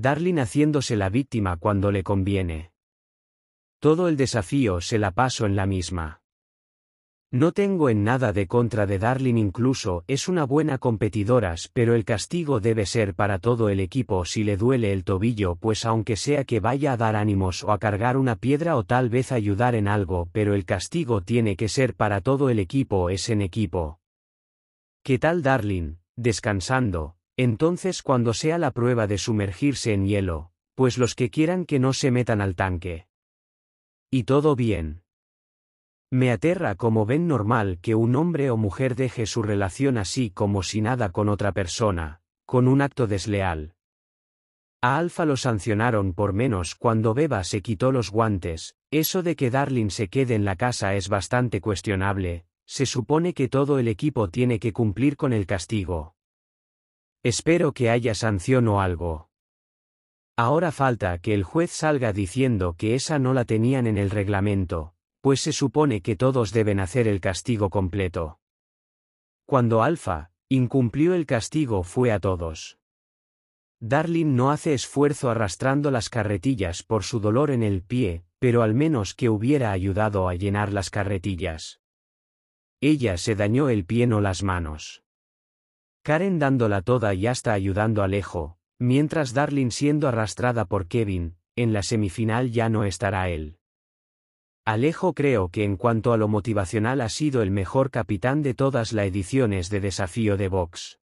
Darlin haciéndose la víctima cuando le conviene. Todo el desafío se la paso en la misma. No tengo en nada de contra de Darlin incluso es una buena competidora, pero el castigo debe ser para todo el equipo si le duele el tobillo pues aunque sea que vaya a dar ánimos o a cargar una piedra o tal vez ayudar en algo pero el castigo tiene que ser para todo el equipo es en equipo. ¿Qué tal Darlin? Descansando, entonces cuando sea la prueba de sumergirse en hielo, pues los que quieran que no se metan al tanque. Y todo bien. Me aterra como ven normal que un hombre o mujer deje su relación así como si nada con otra persona, con un acto desleal. A Alfa lo sancionaron por menos cuando Beba se quitó los guantes, eso de que Darling se quede en la casa es bastante cuestionable, se supone que todo el equipo tiene que cumplir con el castigo. Espero que haya sanción o algo. Ahora falta que el juez salga diciendo que esa no la tenían en el reglamento, pues se supone que todos deben hacer el castigo completo. Cuando Alfa, incumplió el castigo fue a todos. Darling no hace esfuerzo arrastrando las carretillas por su dolor en el pie, pero al menos que hubiera ayudado a llenar las carretillas. Ella se dañó el pie no las manos. Karen dándola toda y hasta ayudando a Alejo, mientras Darlin siendo arrastrada por Kevin, en la semifinal ya no estará él. Alejo creo que en cuanto a lo motivacional ha sido el mejor capitán de todas las ediciones de desafío de Vox.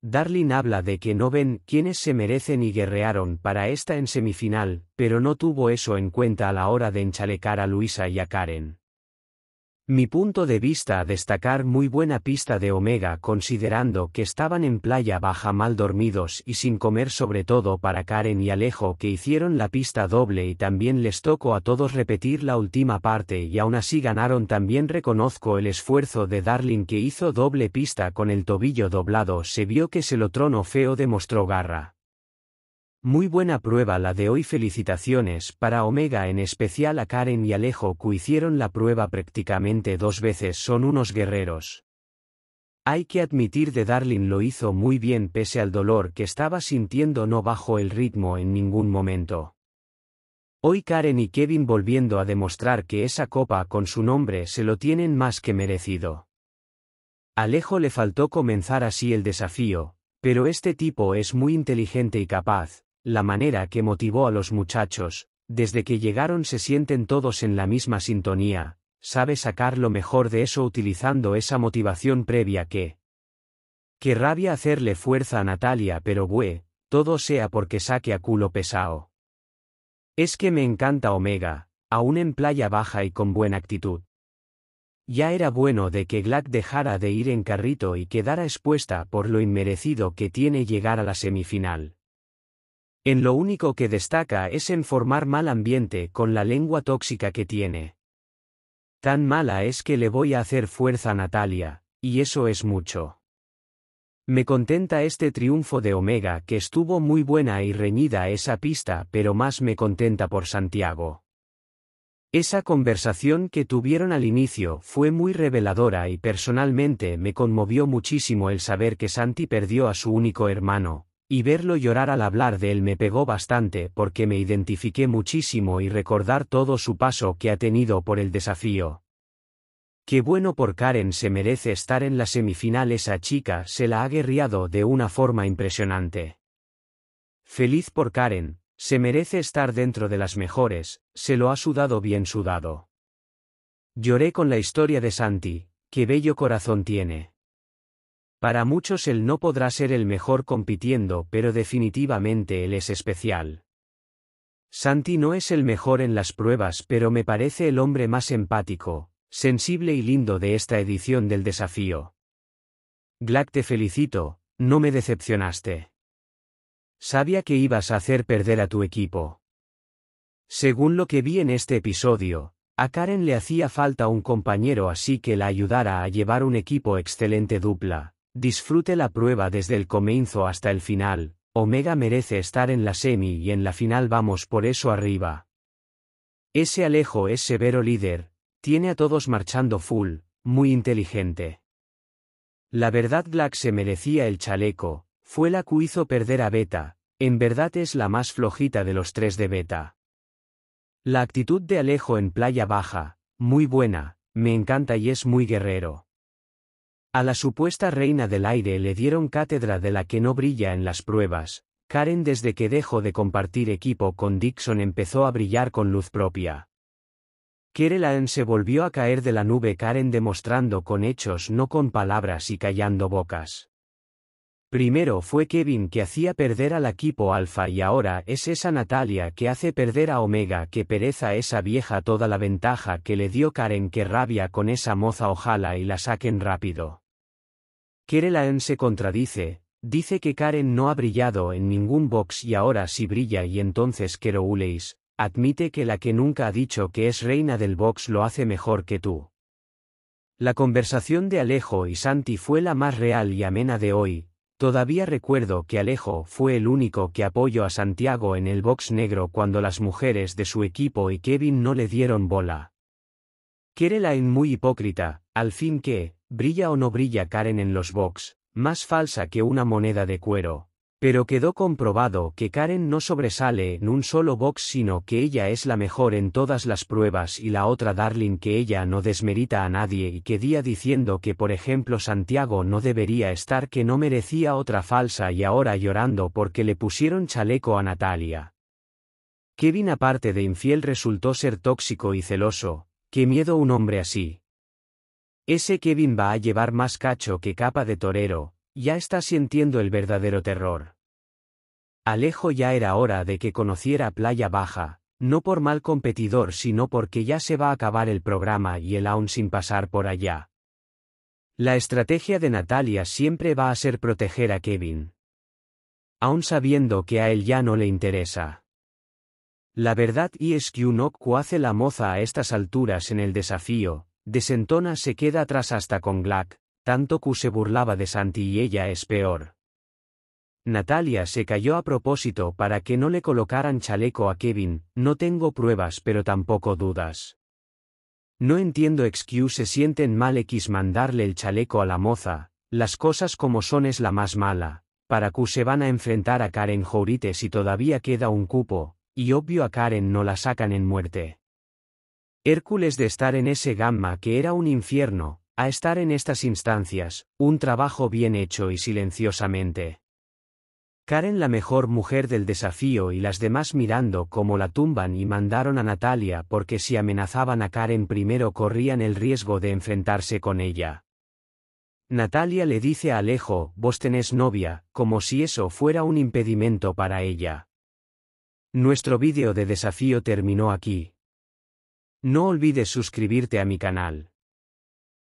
Darlin habla de que no ven quienes se merecen y guerrearon para esta en semifinal, pero no tuvo eso en cuenta a la hora de enchalecar a Luisa y a Karen. Mi punto de vista a destacar muy buena pista de Omega considerando que estaban en playa baja mal dormidos y sin comer sobre todo para Karen y Alejo que hicieron la pista doble y también les tocó a todos repetir la última parte y aún así ganaron también reconozco el esfuerzo de Darling que hizo doble pista con el tobillo doblado se vio que se lo trono feo demostró garra. Muy buena prueba la de hoy felicitaciones para Omega en especial a Karen y Alejo que hicieron la prueba prácticamente dos veces son unos guerreros. Hay que admitir de Darling lo hizo muy bien pese al dolor que estaba sintiendo no bajó el ritmo en ningún momento. Hoy Karen y Kevin volviendo a demostrar que esa copa con su nombre se lo tienen más que merecido. Alejo le faltó comenzar así el desafío, pero este tipo es muy inteligente y capaz, la manera que motivó a los muchachos, desde que llegaron se sienten todos en la misma sintonía, sabe sacar lo mejor de eso utilizando esa motivación previa que... Que rabia hacerle fuerza a Natalia pero bue, todo sea porque saque a culo pesao. Es que me encanta Omega, aún en playa baja y con buena actitud. Ya era bueno de que Glack dejara de ir en carrito y quedara expuesta por lo inmerecido que tiene llegar a la semifinal. En lo único que destaca es en formar mal ambiente con la lengua tóxica que tiene. Tan mala es que le voy a hacer fuerza a Natalia, y eso es mucho. Me contenta este triunfo de Omega que estuvo muy buena y reñida esa pista, pero más me contenta por Santiago. Esa conversación que tuvieron al inicio fue muy reveladora y personalmente me conmovió muchísimo el saber que Santi perdió a su único hermano, y verlo llorar al hablar de él me pegó bastante porque me identifiqué muchísimo y recordar todo su paso que ha tenido por el desafío. Qué bueno por Karen se merece estar en la semifinal esa chica se la ha guerriado de una forma impresionante. Feliz por Karen, se merece estar dentro de las mejores, se lo ha sudado bien sudado. Lloré con la historia de Santi, qué bello corazón tiene. Para muchos él no podrá ser el mejor compitiendo, pero definitivamente él es especial. Santi no es el mejor en las pruebas, pero me parece el hombre más empático, sensible y lindo de esta edición del desafío. Glack te felicito, no me decepcionaste. Sabía que ibas a hacer perder a tu equipo. Según lo que vi en este episodio, a Karen le hacía falta un compañero así que la ayudara a llevar un equipo excelente dupla, Disfrute la prueba desde el comienzo hasta el final, Omega merece estar en la semi y en la final vamos por eso arriba. Ese Alejo es severo líder, tiene a todos marchando full, muy inteligente. La verdad Black se merecía el chaleco, fue la que hizo perder a Beta, en verdad es la más flojita de los tres de Beta. La actitud de Alejo en Playa Baja, muy buena, me encanta y es muy guerrero. A la supuesta reina del aire le dieron cátedra de la que no brilla en las pruebas. Karen desde que dejó de compartir equipo con Dixon empezó a brillar con luz propia. Kerelan se volvió a caer de la nube Karen demostrando con hechos no con palabras y callando bocas. Primero fue Kevin que hacía perder al equipo alfa y ahora es esa Natalia que hace perder a Omega que pereza esa vieja toda la ventaja que le dio Karen que rabia con esa moza ojalá y la saquen rápido. Kerelaen se contradice, dice que Karen no ha brillado en ningún box y ahora sí brilla y entonces Kerouleis, admite que la que nunca ha dicho que es reina del box lo hace mejor que tú. La conversación de Alejo y Santi fue la más real y amena de hoy, Todavía recuerdo que Alejo fue el único que apoyó a Santiago en el box negro cuando las mujeres de su equipo y Kevin no le dieron bola. en muy hipócrita, al fin que, brilla o no brilla Karen en los box, más falsa que una moneda de cuero. Pero quedó comprobado que Karen no sobresale en un solo box sino que ella es la mejor en todas las pruebas y la otra Darling que ella no desmerita a nadie y que día diciendo que por ejemplo Santiago no debería estar que no merecía otra falsa y ahora llorando porque le pusieron chaleco a Natalia. Kevin aparte de infiel resultó ser tóxico y celoso, qué miedo un hombre así. Ese Kevin va a llevar más cacho que capa de torero, ya está sintiendo el verdadero terror. Alejo ya era hora de que conociera Playa Baja, no por mal competidor sino porque ya se va a acabar el programa y el aún sin pasar por allá. La estrategia de Natalia siempre va a ser proteger a Kevin. Aún sabiendo que a él ya no le interesa. La verdad y es que un hace la moza a estas alturas en el desafío, desentona se queda atrás hasta con Glack, tanto que se burlaba de Santi y ella es peor. Natalia se cayó a propósito para que no le colocaran chaleco a Kevin, no tengo pruebas pero tampoco dudas. No entiendo excuse se sienten mal X mandarle el chaleco a la moza, las cosas como son es la más mala, para Q se van a enfrentar a Karen Jaurite si todavía queda un cupo, y obvio a Karen no la sacan en muerte. Hércules de estar en ese gamma que era un infierno, a estar en estas instancias, un trabajo bien hecho y silenciosamente. Karen la mejor mujer del desafío y las demás mirando cómo la tumban y mandaron a Natalia porque si amenazaban a Karen primero corrían el riesgo de enfrentarse con ella. Natalia le dice a Alejo, vos tenés novia, como si eso fuera un impedimento para ella. Nuestro vídeo de desafío terminó aquí. No olvides suscribirte a mi canal.